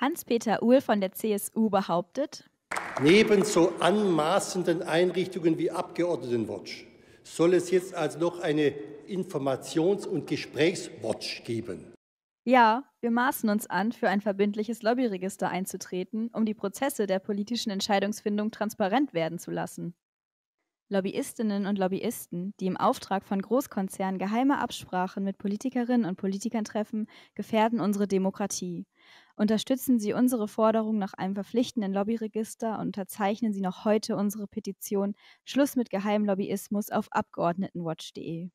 Hans-Peter Uhl von der CSU behauptet, Neben so anmaßenden Einrichtungen wie Abgeordnetenwatch soll es jetzt also noch eine Informations- und Gesprächswatch geben. Ja, wir maßen uns an, für ein verbindliches Lobbyregister einzutreten, um die Prozesse der politischen Entscheidungsfindung transparent werden zu lassen. Lobbyistinnen und Lobbyisten, die im Auftrag von Großkonzernen geheime Absprachen mit Politikerinnen und Politikern treffen, gefährden unsere Demokratie. Unterstützen Sie unsere Forderung nach einem verpflichtenden Lobbyregister und unterzeichnen Sie noch heute unsere Petition Schluss mit Geheimlobbyismus auf Abgeordnetenwatch.de.